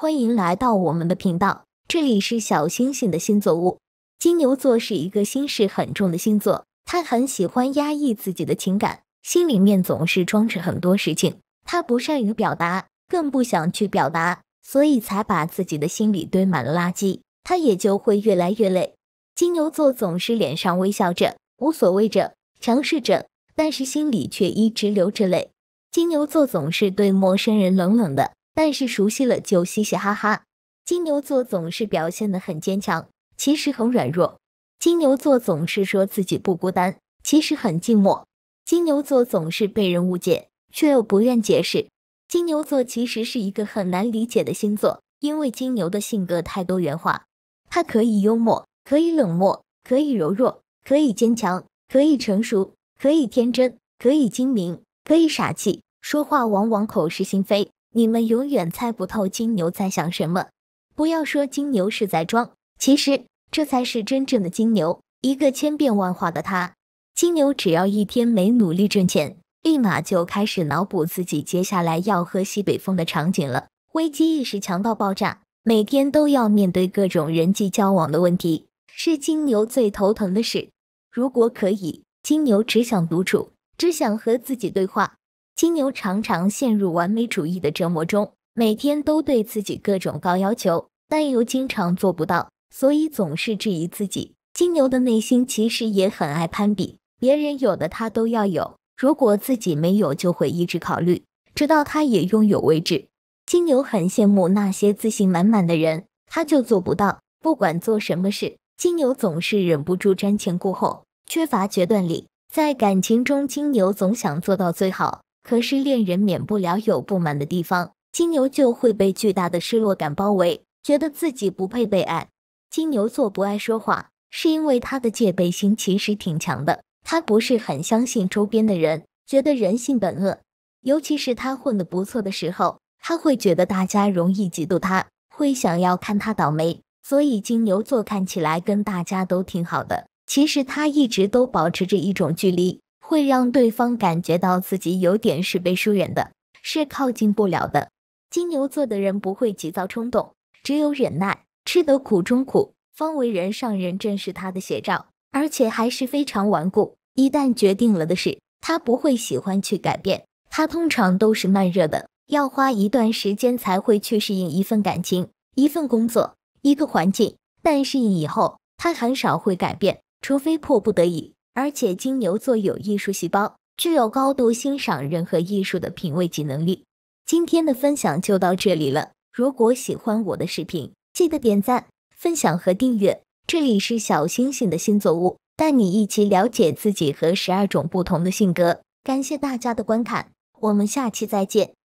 欢迎来到我们的频道，这里是小星星的星座屋。金牛座是一个心事很重的星座，他很喜欢压抑自己的情感，心里面总是装着很多事情。他不善于表达，更不想去表达，所以才把自己的心里堆满了垃圾。他也就会越来越累。金牛座总是脸上微笑着，无所谓着，强势着，但是心里却一直流着泪。金牛座总是对陌生人冷冷的。但是熟悉了就嘻嘻哈哈。金牛座总是表现得很坚强，其实很软弱。金牛座总是说自己不孤单，其实很寂寞。金牛座总是被人误解，却又不愿解释。金牛座其实是一个很难理解的星座，因为金牛的性格太多元化。它可以幽默，可以冷漠，可以柔弱，可以坚强，可以成熟，可以天真，可以精明，可以傻气。说话往往口是心非。你们永远猜不透金牛在想什么。不要说金牛是在装，其实这才是真正的金牛。一个千变万化的他，金牛只要一天没努力挣钱，立马就开始脑补自己接下来要喝西北风的场景了。危机意识强到爆炸，每天都要面对各种人际交往的问题，是金牛最头疼的事。如果可以，金牛只想独处，只想和自己对话。金牛常常陷入完美主义的折磨中，每天都对自己各种高要求，但又经常做不到，所以总是质疑自己。金牛的内心其实也很爱攀比，别人有的他都要有，如果自己没有，就会一直考虑，直到他也拥有为止。金牛很羡慕那些自信满满的人，他就做不到。不管做什么事，金牛总是忍不住瞻前顾后，缺乏决断力。在感情中，金牛总想做到最好。可是恋人免不了有不满的地方，金牛就会被巨大的失落感包围，觉得自己不配被爱。金牛座不爱说话，是因为他的戒备心其实挺强的，他不是很相信周边的人，觉得人性本恶。尤其是他混得不错的时候，他会觉得大家容易嫉妒他，会想要看他倒霉。所以金牛座看起来跟大家都挺好的，其实他一直都保持着一种距离。会让对方感觉到自己有点是被疏远的，是靠近不了的。金牛座的人不会急躁冲动，只有忍耐，吃得苦中苦，方为人上人，正是他的写照。而且还是非常顽固，一旦决定了的事，他不会喜欢去改变。他通常都是慢热的，要花一段时间才会去适应一份感情、一份工作、一个环境。但适应以后，他很少会改变，除非迫不得已。而且金牛座有艺术细胞，具有高度欣赏任何艺术的品味及能力。今天的分享就到这里了。如果喜欢我的视频，记得点赞、分享和订阅。这里是小星星的星座屋，带你一起了解自己和十二种不同的性格。感谢大家的观看，我们下期再见。